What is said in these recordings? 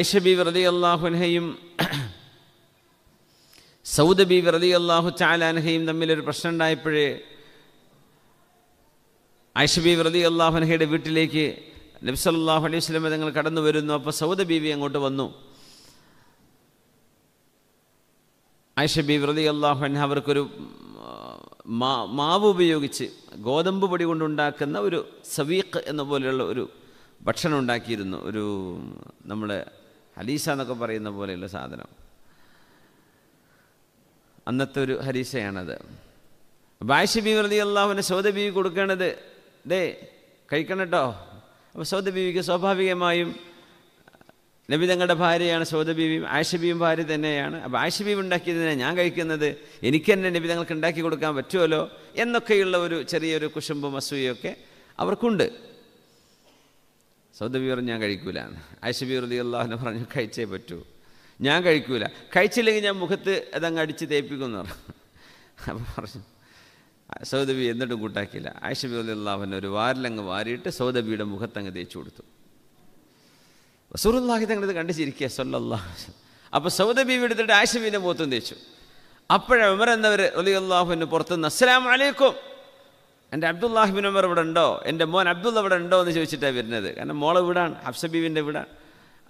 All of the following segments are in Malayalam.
ഐഷബി വ്രതി അള്ളാഹുനഹയും സൗദബി വ്രതി അള്ളാഹു ചാലാൻഹയും തമ്മിലൊരു പ്രശ്നം ഉണ്ടായപ്പോഴേ ഐഷബി വ്രതി അള്ളാഹുനഹയുടെ വീട്ടിലേക്ക് നബ്സല്ലാഹു അലൈഹി സ്വലമ തങ്ങൾ കടന്നു വരുന്നു അപ്പോൾ സൗദ ബീവി അങ്ങോട്ട് വന്നു ഐഷബി വ്രതി അള്ളാഹുന അവർക്കൊരു മാവ് ഉപയോഗിച്ച് ഗോതമ്പ് പൊടി കൊണ്ടുണ്ടാക്കുന്ന ഒരു സവീഖ് എന്ന പോലെയുള്ള ഒരു ഭക്ഷണം ഉണ്ടാക്കിയിരുന്നു ഒരു നമ്മൾ ഹലീസ എന്നൊക്കെ പറയുന്ന പോലെയുള്ള സാധനം അന്നത്തെ ഒരു ഹരീസയാണത് ബാഷിബി വൃതി അള്ളാഹുവിനെ സൗദബീവി കൊടുക്കേണ്ടത് ദേ കഴിക്കണം കേട്ടോ അപ്പോൾ സൗദബീവിക്ക് സ്വാഭാവികമായും നബി തങ്ങളുടെ ഭാര്യയാണ് സൗദബീവിയും ആഷബിയും ഭാര്യ തന്നെയാണ് അപ്പോൾ ആയിഷബീവ് ഉണ്ടാക്കിയതിനെ ഞാൻ കഴിക്കുന്നത് എനിക്ക് തന്നെ നബി തങ്ങൾക്ക് ഉണ്ടാക്കി കൊടുക്കാൻ പറ്റുമല്ലോ എന്നൊക്കെയുള്ള ഒരു ചെറിയൊരു കുശുംബും അസൂയൊക്കെ അവർക്കുണ്ട് സൗദബിയർ ഞാൻ കഴിക്കൂല ഐഷബിയർ അലി പറഞ്ഞു കഴിച്ചേ പറ്റൂ ഞാൻ കഴിക്കൂല കഴിച്ചില്ലെങ്കിൽ ഞാൻ മുഖത്ത് അതങ്ങ് അടിച്ച് എന്ന് പറഞ്ഞു അപ്പോൾ പറഞ്ഞു സൗദബി എന്നിട്ടും കൂട്ടാക്കിയില്ല ആയിഷബി അള്ളാഹുവിനെ ഒരു വാരിലങ്ങ് വാരിയിട്ട് സൗദബിയുടെ മുഖത്തങ്ങ് തേച്ചു കൊടുത്തു വസൂറുല്ലാഹി തങ്ങളിത് കണ്ടു ചിരിക്കുക സൊല്ലാഹു അപ്പോൾ സൗദബി എടുത്തിട്ട് ആയിഷബീൻ്റെ മുഖത്തും തേച്ചു അപ്പോഴെ ഉമർ എന്നവർ അലി അള്ളാഹുവിന് പുറത്തുനിന്ന് അസ്സലാം അലൈക്കും എൻ്റെ അബ്ദുല്ലാഹിബിൻ ഉമർ ഇവിടെ ഉണ്ടോ എൻ്റെ മോൻ അബ്ദുള്ള ഇവിടെ ഉണ്ടോ എന്ന് ചോദിച്ചിട്ടാണ് വരുന്നത് കാരണം മോളെ വീടാണ് ഹഫ്സബീബിൻ്റെ വീടാണ്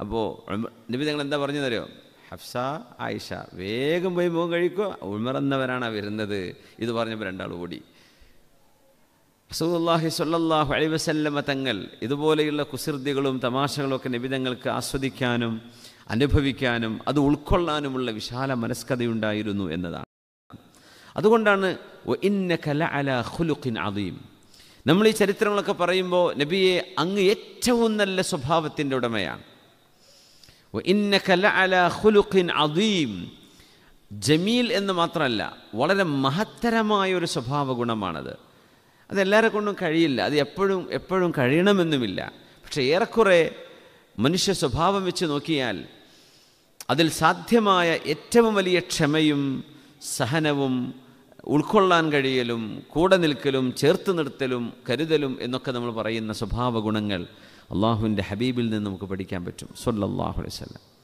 അപ്പോൾ നബി തങ്ങൾ എന്താ പറഞ്ഞു തരുമോ ഹഫ്സ ആയിഷ വേഗം പോയി മുഖം കഴിക്കുക ഉമർ എന്നവരാണ് വരുന്നത് ഇത് പറഞ്ഞപ്പോൾ രണ്ടാൾ ഓടി റസൂദുല്ലാഹി സല്ലാഹു വസല്ലമ തങ്ങൾ ഇതുപോലെയുള്ള കുസൃതികളും തമാശകളൊക്കെ നിബിതങ്ങൾക്ക് ആസ്വദിക്കാനും അനുഭവിക്കാനും അത് ഉൾക്കൊള്ളാനുമുള്ള വിശാല മനസ്കഥയുണ്ടായിരുന്നു എന്നതാണ് അതുകൊണ്ടാണ് ഇന്ന നമ്മൾ ഈ ചരിത്രങ്ങളൊക്കെ പറയുമ്പോൾ നബിയെ അങ്ങ് ഏറ്റവും നല്ല സ്വഭാവത്തിൻ്റെ ഉടമയാണ് ഇന്ന ജമീൽ എന്ന് മാത്രമല്ല വളരെ മഹത്തരമായ ഒരു സ്വഭാവ ഗുണമാണത് അതെല്ലാവരെ കൊണ്ടും കഴിയില്ല അത് എപ്പോഴും എപ്പോഴും കഴിയണമെന്നുമില്ല പക്ഷേ ഏറെക്കുറെ മനുഷ്യ സ്വഭാവം വെച്ച് നോക്കിയാൽ അതിൽ സാധ്യമായ ഏറ്റവും വലിയ ക്ഷമയും സഹനവും ഉൾക്കൊള്ളാൻ കഴിയലും കൂടെ നിൽക്കലും ചേർത്ത് നിർത്തലും കരുതലും എന്നൊക്കെ നമ്മൾ പറയുന്ന സ്വഭാവ ഗുണങ്ങൾ അള്ളാഹുവിൻ്റെ ഹബീബിൽ നിന്ന് നമുക്ക് പഠിക്കാൻ പറ്റും സൊല്ലാഹു അലൈവല്ലം